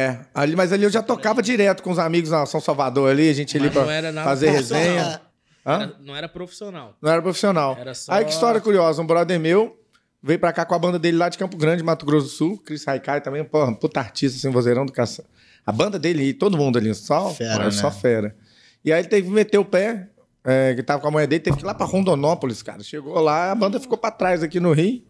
É, ali, mas ali eu já tocava direto com os amigos na São Salvador ali, a gente ali pra fazer resenha. Era, não era profissional. Não era profissional. Era só... Aí que história curiosa, um brother meu veio pra cá com a banda dele lá de Campo Grande, Mato Grosso do Sul, Chris Raikai também, um puta artista, assim, vozeirão do caça. A banda dele e todo mundo ali, só fera. Né? Só fera. E aí ele teve que meter o pé, é, que tava com a mulher dele, teve que ir lá pra Rondonópolis, cara. Chegou lá, a banda ficou pra trás aqui no Rio.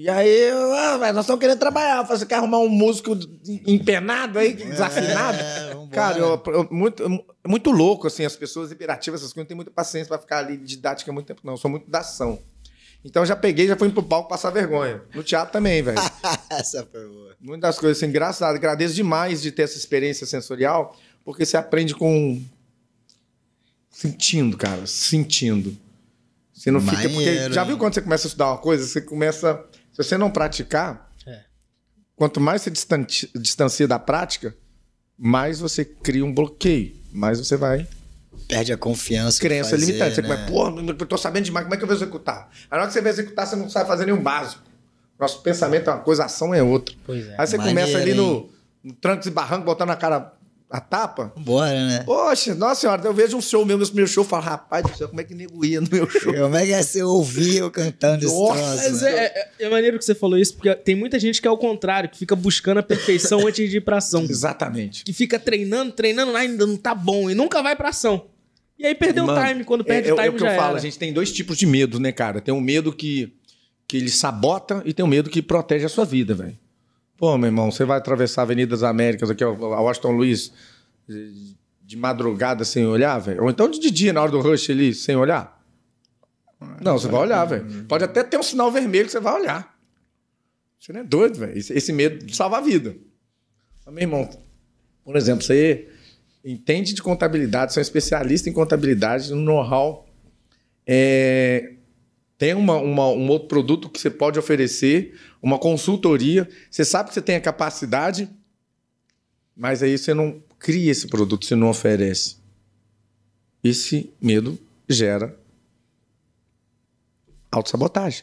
E aí, ah, nós estamos querendo trabalhar. Você assim, quer arrumar um músico empenado aí, é, desafinado? É, Cara, eu, eu, muito, muito louco, assim, as pessoas imperativas, essas coisas, não tem muita paciência para ficar ali didática muito tempo, não. Eu sou muito da ação. Então já peguei, já fui pro palco passar vergonha. No teatro também, velho. essa foi boa. Muitas coisas, assim, engraçado. Agradeço demais de ter essa experiência sensorial, porque você aprende com. Sentindo, cara, sentindo. Você não Maneiro, fica. Porque já viu quando você começa a estudar uma coisa, você começa se você não praticar, é. quanto mais você distancia, distancia da prática, mais você cria um bloqueio, mais você vai perde a confiança. Crença fazer, limitante. Você né? começa, pô, eu tô sabendo demais, como é que eu vou executar? A hora que você vai executar, você não sabe fazer nenhum básico. Nosso pensamento é uma coisa, ação é outra. É. Aí você Maneiro, começa ali no, no, trancos e botando a cara a tapa. Bora, né? Poxa, nossa senhora, eu vejo um show meu, meu primeiro show, eu falo, rapaz do céu, como é que nego ia no meu show? Como é que ia é ser ouvir eu cantando esse Mas né? É, é, é, maneiro que você falou isso, porque tem muita gente que é o contrário, que fica buscando a perfeição antes de ir pra ação. Exatamente. Que fica treinando, treinando, ainda não tá bom, e nunca vai pra ação. E aí perdeu Mano, o time, quando é, perde é, o time é, é o que eu falo, a gente tem dois tipos de medo, né, cara? Tem um medo que, que ele sabota e tem um medo que protege a sua vida, velho. Pô, meu irmão, você vai atravessar a Avenidas Américas aqui, a Washington Luiz, de madrugada sem olhar, velho? Ou então de dia, na hora do rush ali, sem olhar? Não, você vai olhar, velho. Pode até ter um sinal vermelho que você vai olhar. Você não é doido, velho. Esse medo salva a vida. Mas, meu irmão, por exemplo, você entende de contabilidade, você é um especialista em contabilidade, no know-how. É, tem uma, uma, um outro produto que você pode oferecer, uma consultoria. Você sabe que você tem a capacidade, mas aí você não cria esse produto, você não oferece. Esse medo gera autossabotagem.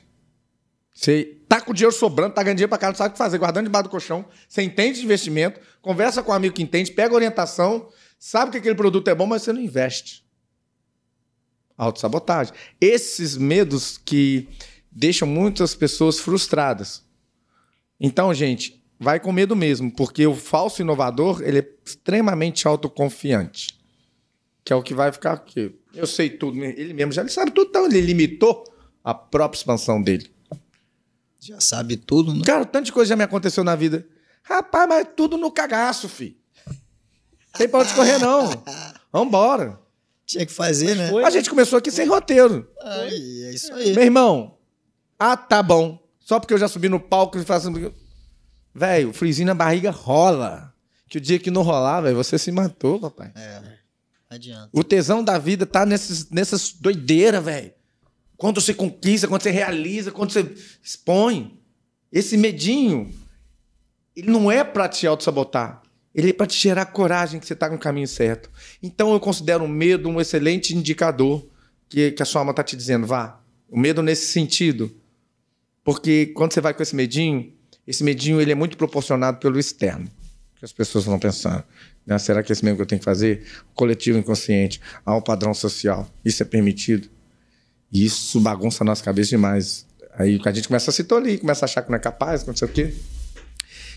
Você tá com dinheiro sobrando, tá ganhando dinheiro pra cara, não sabe o que fazer, guardando debaixo do colchão. Você entende de investimento, conversa com um amigo que entende, pega orientação, sabe que aquele produto é bom, mas você não investe. Autossabotagem. Esses medos que deixam muitas pessoas frustradas. Então, gente, vai com medo mesmo, porque o falso inovador, ele é extremamente autoconfiante. Que é o que vai ficar aqui. Eu sei tudo, ele mesmo já ele sabe tudo, então ele limitou a própria expansão dele. Já sabe tudo, né? Cara, tanta coisa já me aconteceu na vida. Rapaz, mas tudo no cagaço, fi. Tem pra onde correr, não. Vambora. Tinha que fazer, né? Foi, a né? gente começou aqui sem roteiro. é isso aí. Meu irmão, ah, tá bom. Só porque eu já subi no palco e faço. Velho, o frizinho na barriga rola. Que o dia que não rolar, velho, você se matou, papai. É. Adianta. O tesão da vida tá nesses, nessas doideiras, velho. Quando você conquista, quando você realiza, quando você expõe. Esse medinho, ele não é pra te auto-sabotar. Ele é para te gerar coragem que você está no caminho certo. Então eu considero o medo um excelente indicador que, que a sua alma está te dizendo, vá. O medo nesse sentido. Porque quando você vai com esse medinho, esse medinho ele é muito proporcionado pelo externo. Que as pessoas vão pensar. Né? Será que é esse mesmo que eu tenho que fazer? O coletivo inconsciente, ao padrão social. Isso é permitido? E isso bagunça a nossa cabeça demais. Aí a gente começa a se tolir, começa a achar que não é capaz, não sei o quê.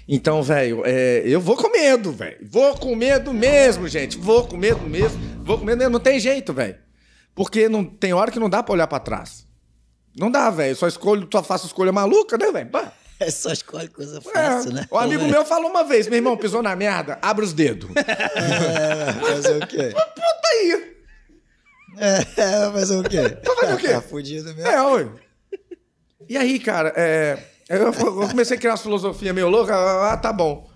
Então, velho, é, eu vou com medo, velho. Vou com medo mesmo, gente. Vou com medo mesmo. Vou com medo mesmo. Não tem jeito, velho. Porque não, tem hora que não dá pra olhar pra trás. Não dá, velho. Só escolho, só faço escolha maluca, né, velho? É só escolhe coisa fácil, é. né? O amigo é? meu falou uma vez, meu irmão, pisou na merda, abre os dedos. É, fazer é o quê? Puta aí! É, fazer é o quê? Pra então fazer o quê? Tá fudido mesmo. É, oi. E aí, cara, é eu, eu comecei a criar uma filosofia meio louca, ah, tá bom.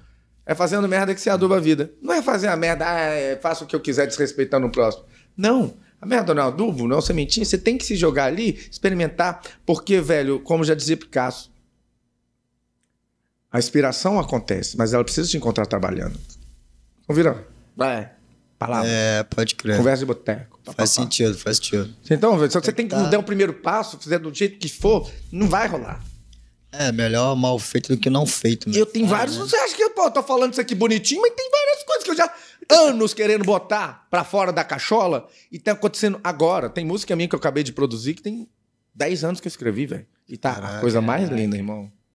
É fazendo merda que se aduba a vida. Não é fazer a merda, ah, é, faço o que eu quiser desrespeitando o próximo. Não. A merda não é adubo, não é sementinha. Você tem que se jogar ali, experimentar. Porque, velho, como já dizia Picasso, a inspiração acontece, mas ela precisa te encontrar trabalhando. Ouviram? Vai. Palavra. É, pode crer. Conversa de boteco. Faz pá, sentido, pá. faz sentido. Então, velho, se você tem que tá- dar o primeiro passo, fizer do jeito que for, não vai rolar. É, melhor mal feito do que não feito, né? Eu tenho é, vários. Né? Você acha que, pô, eu tô falando isso aqui bonitinho, mas tem várias coisas que eu já. anos querendo botar pra fora da cachola e tá acontecendo agora. Tem música minha que eu acabei de produzir que tem 10 anos que eu escrevi, velho. E tá a coisa mais linda, irmão.